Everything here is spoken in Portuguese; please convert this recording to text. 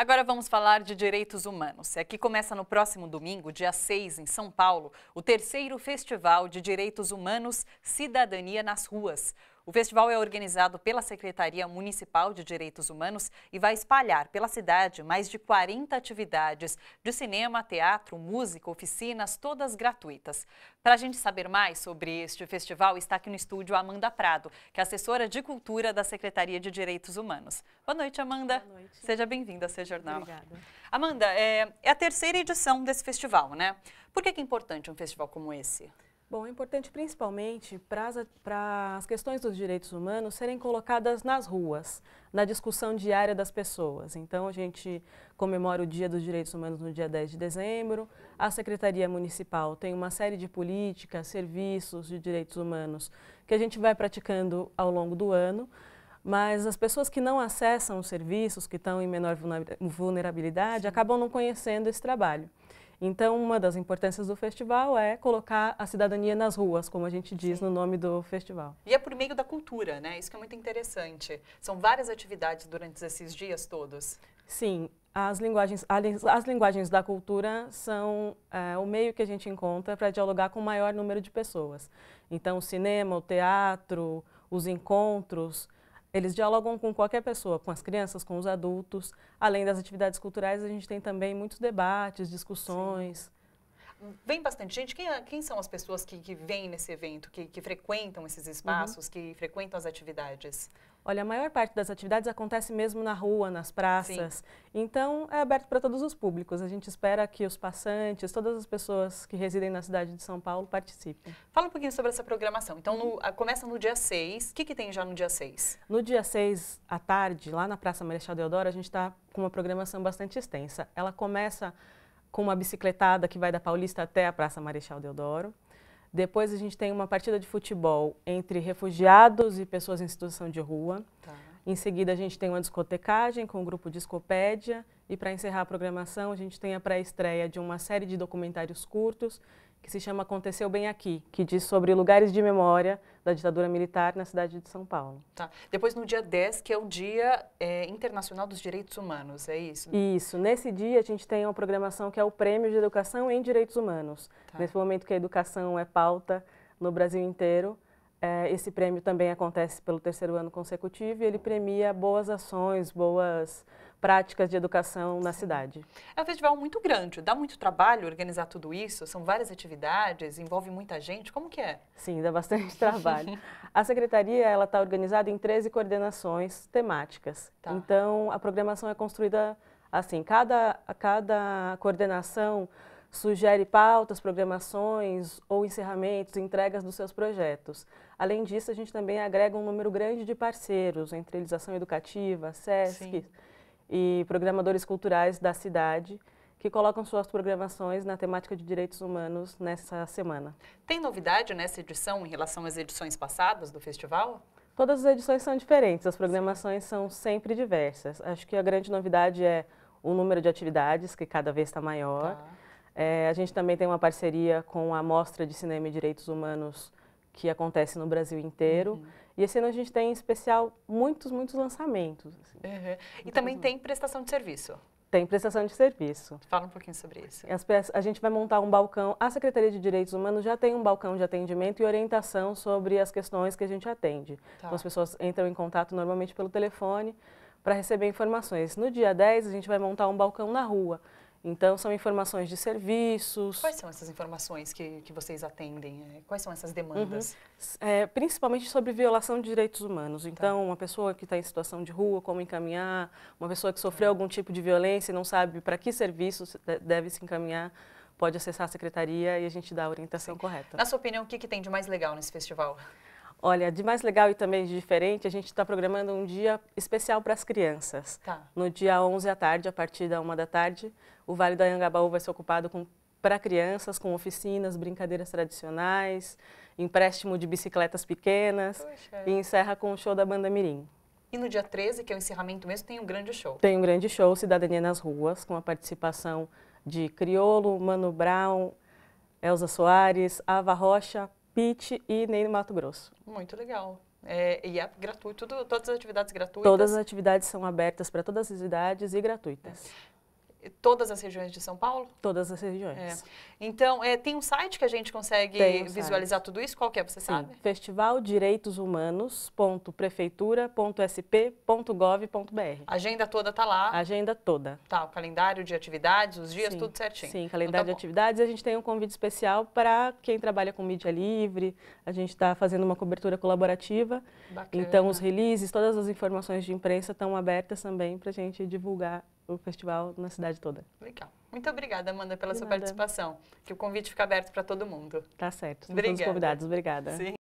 Agora vamos falar de direitos humanos. É que começa no próximo domingo, dia 6, em São Paulo, o terceiro Festival de Direitos Humanos Cidadania nas Ruas. O festival é organizado pela Secretaria Municipal de Direitos Humanos e vai espalhar pela cidade mais de 40 atividades de cinema, teatro, música, oficinas, todas gratuitas. Para a gente saber mais sobre este festival, está aqui no estúdio Amanda Prado, que é assessora de cultura da Secretaria de Direitos Humanos. Boa noite, Amanda. Boa noite. Seja bem-vinda ao seu jornal. Obrigada. Amanda, é, é a terceira edição desse festival, né? Por que é, que é importante um festival como esse? Bom, é importante principalmente para as questões dos direitos humanos serem colocadas nas ruas, na discussão diária das pessoas. Então, a gente comemora o Dia dos Direitos Humanos no dia 10 de dezembro. A Secretaria Municipal tem uma série de políticas, serviços de direitos humanos que a gente vai praticando ao longo do ano. Mas as pessoas que não acessam os serviços, que estão em menor vulnerabilidade, acabam não conhecendo esse trabalho. Então, uma das importâncias do festival é colocar a cidadania nas ruas, como a gente diz Sim. no nome do festival. E é por meio da cultura, né? Isso que é muito interessante. São várias atividades durante esses dias todos. Sim, as linguagens, as linguagens da cultura são é, o meio que a gente encontra para dialogar com o maior número de pessoas. Então, o cinema, o teatro, os encontros, eles dialogam com qualquer pessoa, com as crianças, com os adultos. Além das atividades culturais, a gente tem também muitos debates, discussões. Sim. Vem bastante gente. Quem, é, quem são as pessoas que, que vêm nesse evento, que, que frequentam esses uhum. espaços, uhum. que frequentam as atividades? Olha, a maior parte das atividades acontece mesmo na rua, nas praças. Sim. Então, é aberto para todos os públicos. A gente espera que os passantes, todas as pessoas que residem na cidade de São Paulo participem. Fala um pouquinho sobre essa programação. Então, no, uhum. a, começa no dia 6. O que, que tem já no dia 6? No dia 6, à tarde, lá na Praça Marechal Deodoro, a gente está com uma programação bastante extensa. Ela começa com uma bicicletada que vai da Paulista até a Praça Marechal Deodoro. Depois a gente tem uma partida de futebol entre refugiados e pessoas em situação de rua. Tá. Em seguida, a gente tem uma discotecagem com o grupo Discopédia. E para encerrar a programação, a gente tem a pré-estreia de uma série de documentários curtos que se chama Aconteceu Bem Aqui, que diz sobre lugares de memória da ditadura militar na cidade de São Paulo. Tá. Depois, no dia 10, que é o Dia é, Internacional dos Direitos Humanos, é isso? Isso. Nesse dia, a gente tem uma programação que é o Prêmio de Educação em Direitos Humanos. Tá. Nesse momento que a educação é pauta no Brasil inteiro, é, esse prêmio também acontece pelo terceiro ano consecutivo e ele premia boas ações, boas práticas de educação na cidade. É um festival muito grande, dá muito trabalho organizar tudo isso, são várias atividades, envolve muita gente, como que é? Sim, dá bastante trabalho. a secretaria ela está organizada em 13 coordenações temáticas, tá. então a programação é construída assim, cada, cada coordenação sugere pautas, programações ou encerramentos, entregas dos seus projetos. Além disso, a gente também agrega um número grande de parceiros, entre eles Ação Educativa, SESC Sim. e programadores culturais da cidade, que colocam suas programações na temática de direitos humanos nessa semana. Tem novidade nessa edição em relação às edições passadas do festival? Todas as edições são diferentes, as programações são sempre diversas. Acho que a grande novidade é o número de atividades, que cada vez está maior. Tá é, a gente também tem uma parceria com a Mostra de Cinema e Direitos Humanos que acontece no Brasil inteiro. Uhum. E esse ano a gente tem, em especial, muitos, muitos lançamentos. Assim. Uhum. E também tem prestação de serviço. Tem prestação de serviço. Fala um pouquinho sobre isso. Peças, a gente vai montar um balcão. A Secretaria de Direitos Humanos já tem um balcão de atendimento e orientação sobre as questões que a gente atende. Tá. Então as pessoas entram em contato normalmente pelo telefone para receber informações. No dia 10, a gente vai montar um balcão na rua. Então, são informações de serviços. Quais são essas informações que, que vocês atendem? É, quais são essas demandas? Uhum. É, principalmente sobre violação de direitos humanos. Tá. Então, tá. uma pessoa que está em situação de rua, como encaminhar, uma pessoa que sofreu tá. algum tipo de violência e não sabe para que serviço deve se encaminhar, pode acessar a secretaria e a gente dá a orientação Sim. correta. Na sua opinião, o que, que tem de mais legal nesse festival? Olha, de mais legal e também de diferente, a gente está programando um dia especial para as crianças. Tá. No dia 11 à tarde, a partir da 1 da tarde, o Vale do Anhangabaú vai ser ocupado para crianças, com oficinas, brincadeiras tradicionais, empréstimo de bicicletas pequenas Poxa. e encerra com o show da Banda Mirim. E no dia 13, que é o encerramento mesmo, tem um grande show. Tem um grande show, Cidadania nas Ruas, com a participação de Criolo, Mano Brown, Elza Soares, Ava Rocha, e nem no Mato Grosso. Muito legal. É, e é gratuito, tudo, todas as atividades gratuitas? Todas as atividades são abertas para todas as idades e gratuitas. É. Todas as regiões de São Paulo? Todas as regiões. É. Então, é, tem um site que a gente consegue um visualizar site. tudo isso? Qual que é, você Sim. sabe? festivaldireitoshumanos.prefeitura.sp.gov.br Agenda toda está lá? agenda toda. Tá, o calendário de atividades, os dias, Sim. tudo certinho? Sim, então calendário então, tá de atividades. A gente tem um convite especial para quem trabalha com mídia livre. A gente está fazendo uma cobertura colaborativa. Bacana. Então, os releases, todas as informações de imprensa estão abertas também para a gente divulgar o festival na cidade toda. Legal. Muito obrigada, Amanda, pela De sua nada. participação. Que o convite fica aberto para todo mundo. Tá certo. Obrigada. Todos convidados. Obrigada. Sim.